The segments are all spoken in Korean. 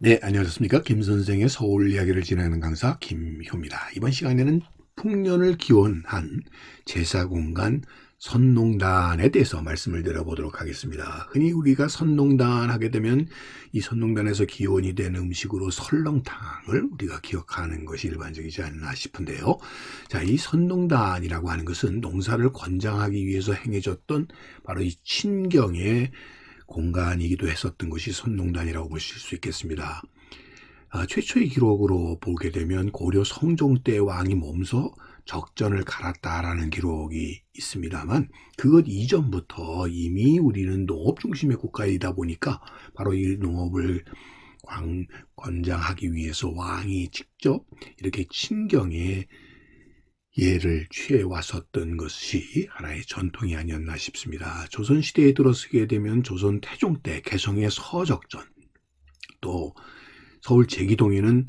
네, 안녕하십니까. 김선생의 서울 이야기를 진행하는 강사 김효입니다. 이번 시간에는 풍년을 기원한 제사공간 선농단에 대해서 말씀을 드려보도록 하겠습니다. 흔히 우리가 선농단 하게 되면 이 선농단에서 기원이 된 음식으로 설렁탕을 우리가 기억하는 것이 일반적이지 않나 싶은데요. 자, 이 선농단이라고 하는 것은 농사를 권장하기 위해서 행해졌던 바로 이 친경의 공간이기도 했었던 것이 선농단이라고 보실 수 있겠습니다. 아, 최초의 기록으로 보게 되면 고려 성종 때 왕이 몸소 적전을 갈았다라는 기록이 있습니다만 그것 이전부터 이미 우리는 농업 중심의 국가이다 보니까 바로 이 농업을 광, 권장하기 위해서 왕이 직접 이렇게 신경에 예를 취해 왔었던 것이 하나의 전통이 아니었나 싶습니다. 조선시대에 들어서게 되면 조선 태종 때 개성의 서적전, 또 서울 제기동에는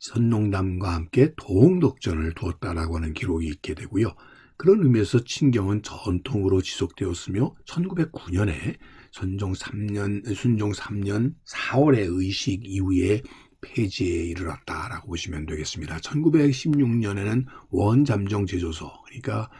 선농담과 함께 도홍덕전을 두었다라고 하는 기록이 있게 되고요. 그런 의미에서 친경은 전통으로 지속되었으며 1909년에 선종 3년, 순종 3년 4월의 의식 이후에 폐지에 이르렀다라고 보시면 되겠습니다. 1916년에는 원잠정 제조소, 그러니까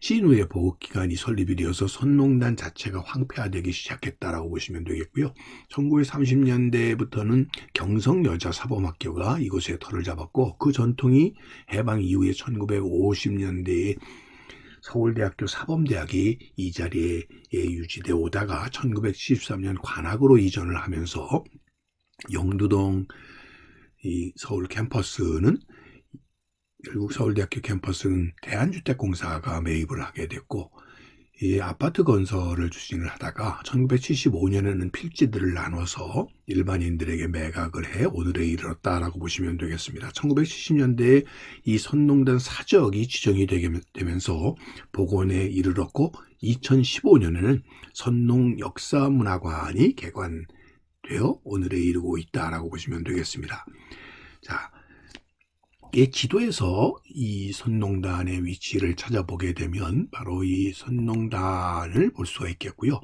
신우의 보호기관이 설립이 되어서 선농단 자체가 황폐화되기 시작했다라고 보시면 되겠고요. 1930년대부터는 경성여자사범학교가 이곳에 터를 잡았고 그 전통이 해방 이후에 1950년대에 서울대학교 사범대학이 이 자리에 유지돼 오다가 1973년 관악으로 이전을 하면서 영두동 이 서울 캠퍼스는 결국 서울대학교 캠퍼스는 대한주택공사가 매입을 하게 됐고 이 아파트 건설을 추진을 하다가 1975년에는 필지들을 나눠서 일반인들에게 매각을 해 오늘에 이르렀다라고 보시면 되겠습니다. 1970년대에 이 선농단 사적이 지정이 되면서 복원에 이르렀고 2015년에는 선농역사문화관이 개관 하여 오늘에 이르고 있다라고 보시면 되겠습니다. 자, 이 지도에서 이 선농단의 위치를 찾아보게 되면 바로 이 선농단을 볼 수가 있겠고요.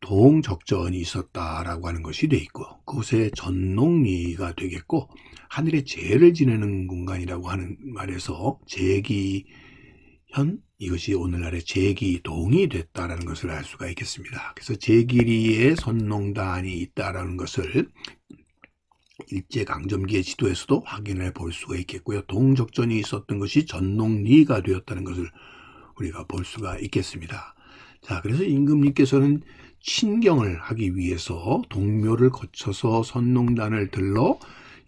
동적전이 있었다라고 하는 것이 돼 있고 그곳에 전농리가 되겠고 하늘의 재를 지내는 공간이라고 하는 말에서 재기현 이것이 오늘날의 제기동이 됐다라는 것을 알 수가 있겠습니다. 그래서 제기리의 선농단이 있다라는 것을 일제강점기의 지도에서도 확인해 볼 수가 있겠고요. 동적전이 있었던 것이 전농리가 되었다는 것을 우리가 볼 수가 있겠습니다. 자, 그래서 임금님께서는 친경을 하기 위해서 동묘를 거쳐서 선농단을 들러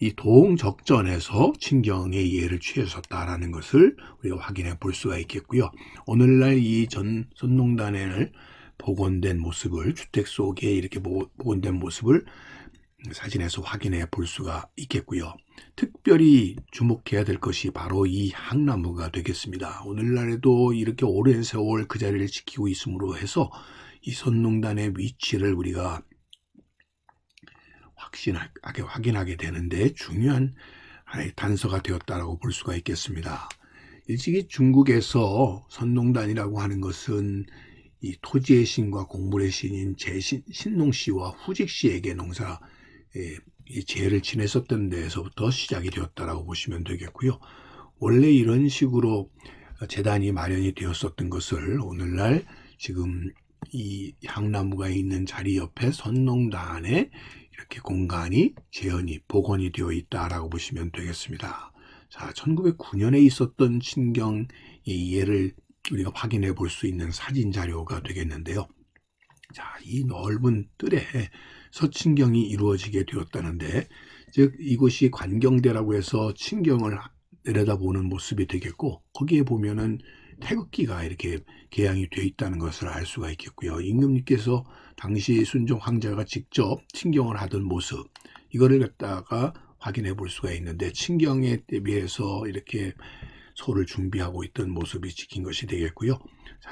이동적전에서 친경의 예를 취했었다라는 것을 우리가 확인해 볼 수가 있겠고요. 오늘날 이전선농단의 복원된 모습을 주택 속에 이렇게 복원된 모습을 사진에서 확인해 볼 수가 있겠고요. 특별히 주목해야 될 것이 바로 이 항나무가 되겠습니다. 오늘날에도 이렇게 오랜 세월 그 자리를 지키고 있으므로 해서 이 선농단의 위치를 우리가 확신하게 확인하게 되는데 중요한 단서가 되었다고볼 수가 있겠습니다. 일찍이 중국에서 선농단이라고 하는 것은 이 토지의 신과 공물의 신인 제신 신농 씨와 후직 씨에게 농사 제를 예, 지냈었던 데에서부터 시작이 되었다라고 보시면 되겠고요. 원래 이런 식으로 재단이 마련이 되었었던 것을 오늘날 지금 이 향나무가 있는 자리 옆에 선농단에 이렇게 공간이 재현이, 복원이 되어 있다라고 보시면 되겠습니다. 자, 1909년에 있었던 신경의 예를 우리가 확인해 볼 수 있는 사진 자료가 되겠는데요. 자, 이 넓은 뜰에 서친경이 이루어지게 되었다는데, 즉 이곳이 관경대라고 해서 친경을 내려다보는 모습이 되겠고, 거기에 보면은 태극기가 이렇게 개양이 돼 있다는 것을 알 수가 있겠고요. 임금님께서 당시 순종 황제가 직접 친경을 하던 모습 이거를 갖다가 확인해 볼 수가 있는데 친경에 대비해서 이렇게 소를 준비하고 있던 모습이 지킨 것이 되겠고요. 자,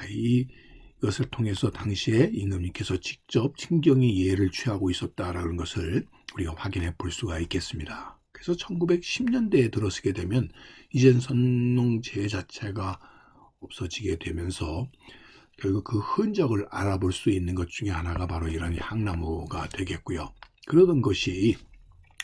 이것을 통해서 당시에 임금님께서 직접 친경이 예를 취하고 있었다라는 것을 우리가 확인해 볼 수가 있겠습니다. 그래서 1910년대에 들어서게 되면 이젠 선농제 자체가 없어지게 되면서 결국 그 흔적을 알아볼 수 있는 것 중에 하나가 바로 이런 향나무가 되겠고요. 그러던 것이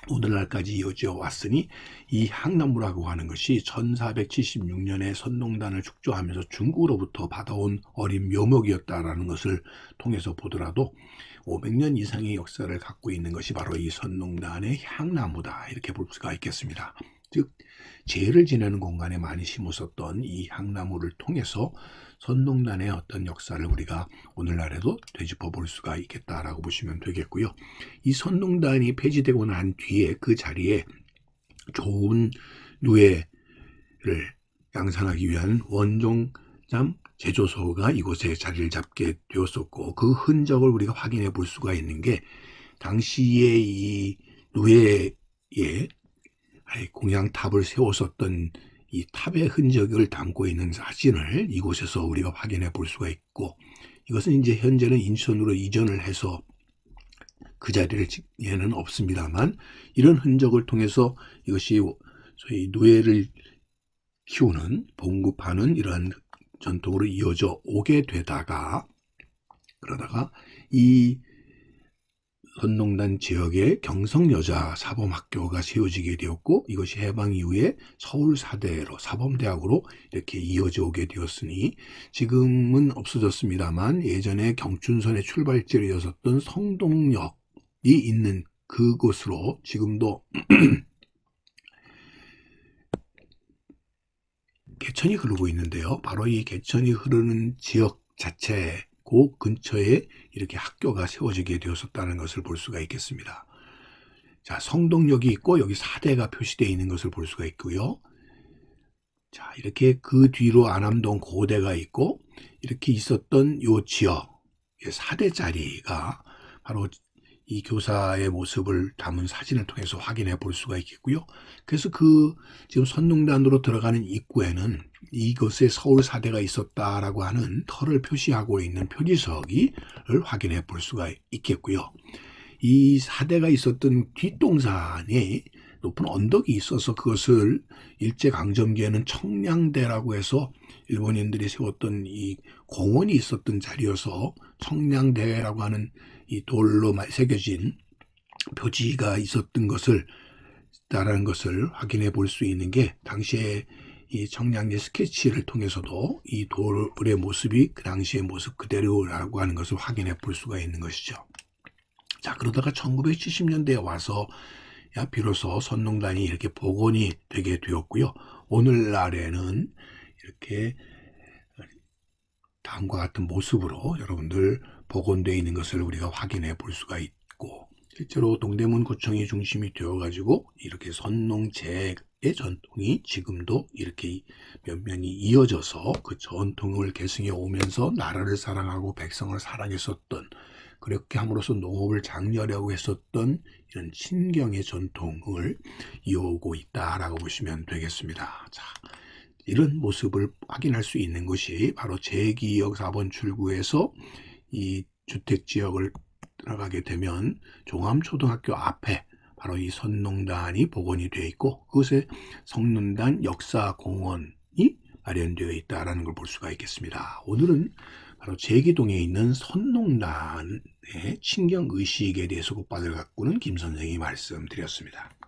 오늘날까지 이어져 왔으니 이 향나무라고 하는 것이 1476년에 선동단을 축조하면서 중국으로부터 받아온 어린 묘목이었다라는 것을 통해서 보더라도 500년 이상의 역사를 갖고 있는 것이 바로 이 선동단의 향나무다 이렇게 볼 수가 있겠습니다. 즉재해를 지내는 공간에 많이 심었었던 이 향나무를 통해서 선동단의 어떤 역사를 우리가 오늘날에도 되짚어 볼 수가 있겠다라고 보시면 되겠고요. 이 선동단이 폐지되고 난 뒤에 그 자리에 좋은 누에를 양산하기 위한 원종잠 제조소가 이곳에 자리를 잡게 되었었고 그 흔적을 우리가 확인해 볼 수가 있는 게 당시의 이 누에의 공양 탑을 세웠었던 이 탑의 흔적을 담고 있는 사진을 이곳에서 우리가 확인해 볼 수가 있고 이것은 이제 현재는 인천으로 이전을 해서 그 자리를 얘는 없습니다만 이런 흔적을 통해서 이것이 소위 노예를 키우는 봉급하는 이러한 전통으로 이어져 오게 되다가 그러다가 이 선농단 지역의 경성여자 사범학교가 세워지게 되었고 이것이 해방 이후에 서울사대로 사범대학으로 이렇게 이어져 오게 되었으니 지금은 없어졌습니다만 예전에 경춘선의 출발지로였었던 성동역이 있는 그곳으로 지금도 개천이 흐르고 있는데요. 바로 이 개천이 흐르는 지역 자체에 그 근처에 이렇게 학교가 세워지게 되었었다는 것을 볼 수가 있겠습니다. 자, 성동역이 있고 여기 사대가 표시되어 있는 것을 볼 수가 있고요. 자, 이렇게 그 뒤로 안암동 고대가 있고 이렇게 있었던 요 지역 사대자리가 바로 이 교사의 모습을 담은 사진을 통해서 확인해 볼 수가 있겠고요. 그래서 그 지금 선릉단으로 들어가는 입구에는 이것에 서울 사대가 있었다라고 하는 터를 표시하고 있는 표지석이를 확인해 볼 수가 있겠고요. 이 사대가 있었던 뒷동산에 높은 언덕이 있어서 그것을 일제강점기에는 청량대라고 해서 일본인들이 세웠던 이 공원이 있었던 자리여서 청량대라고 하는 이 돌로 새겨진 표지가 있었던 것을 있라는 것을 확인해 볼 수 있는 게 당시에 이 청량리 스케치를 통해서도 이 돌의 모습이 그 당시의 모습 그대로라고 하는 것을 확인해 볼 수가 있는 것이죠. 자 그러다가 1970년대에 와서 야 비로소 선농단이 이렇게 복원이 되게 되었고요. 오늘날에는 이렇게 다음과 같은 모습으로 여러분들 복원되어 있는 것을 우리가 확인해 볼 수가 있고 실제로 동대문 구청이 중심이 되어 가지고 이렇게 선농재의 전통이 지금도 이렇게 면면이 이어져서 그 전통을 계승해 오면서 나라를 사랑하고 백성을 사랑했었던 그렇게 함으로써 농업을 장려하려고 했었던 이런 신경의 전통을 이어오고 있다라고 보시면 되겠습니다. 자, 이런 모습을 확인할 수 있는 것이 바로 제기역 4번 출구에서 이 주택 지역을 들어가게 되면 종암초등학교 앞에 바로 이 선농단이 복원이 되어 있고 그것에 성농단 역사공원이 마련되어 있다라는 걸 볼 수가 있겠습니다. 오늘은 바로 제기동에 있는 선농단의 친경 의식에 대해서 곧바을 갖고는 김 선생이 말씀드렸습니다.